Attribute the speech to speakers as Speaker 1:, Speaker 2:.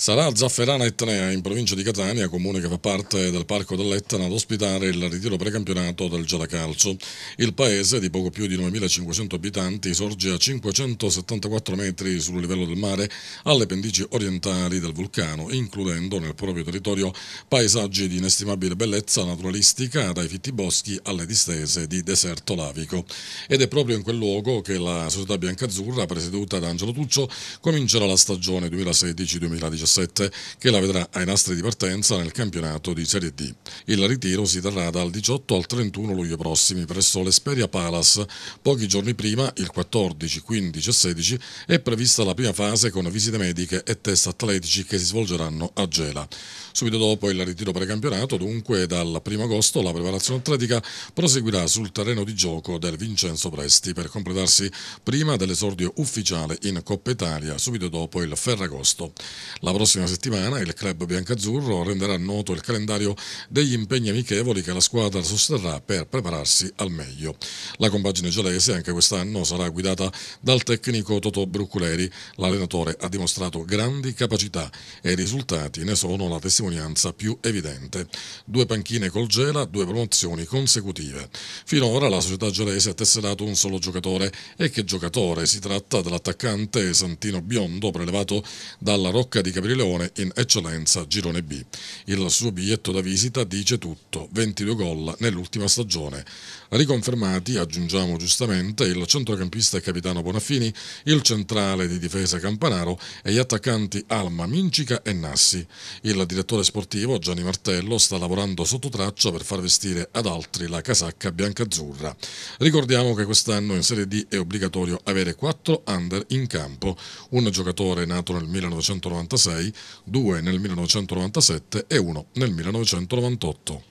Speaker 1: Sarà Zafferana Etnea, in provincia di Catania, comune che fa parte del Parco dell'Etna, ad ospitare il ritiro precampionato del Gialacalcio. Il paese, di poco più di 9.500 abitanti, sorge a 574 metri sul livello del mare, alle pendici orientali del vulcano, includendo nel proprio territorio paesaggi di inestimabile bellezza naturalistica, dai fitti boschi alle distese di deserto lavico. Ed è proprio in quel luogo che la società biancazzurra, presieduta da Angelo Tuccio, comincerà la stagione 2016-2017 2017 che la vedrà ai nastri di partenza nel campionato di Serie D. Il ritiro si terrà dal 18 al 31 luglio prossimi presso l'Esperia Palace. Pochi giorni prima, il 14, 15 e 16, è prevista la prima fase con visite mediche e test atletici che si svolgeranno a Gela. Subito dopo il ritiro precampionato, dunque dal 1 agosto, la preparazione atletica proseguirà sul terreno di gioco del Vincenzo Presti per completarsi prima dell'esordio ufficiale in Coppa Italia, subito dopo il Ferragosto. La prossima settimana il club biancazzurro renderà noto il calendario degli impegni amichevoli che la squadra sosterrà per prepararsi al meglio. La compagine gelese anche quest'anno sarà guidata dal tecnico Toto Bruculeri. L'allenatore ha dimostrato grandi capacità e i risultati ne sono la testimonianza più evidente. Due panchine col Gela, due promozioni consecutive. Finora la società gelese ha tesserato un solo giocatore e che giocatore? Si tratta dell'attaccante Santino Biondo prelevato dalla Rocca di Capri Leone in eccellenza Girone B. Il suo biglietto da visita dice tutto, 22 gol nell'ultima stagione. Riconfermati, aggiungiamo giustamente, il centrocampista e capitano Bonaffini, il centrale di difesa Campanaro e gli attaccanti Alma, Mincica e Nassi. Il direttore sportivo Gianni Martello sta lavorando sotto traccia per far vestire ad altri la casacca biancazzurra. Ricordiamo che quest'anno in Serie D è obbligatorio avere 4 under in campo, un giocatore nato nel 1996 1996, due nel 1997 e uno nel 1998.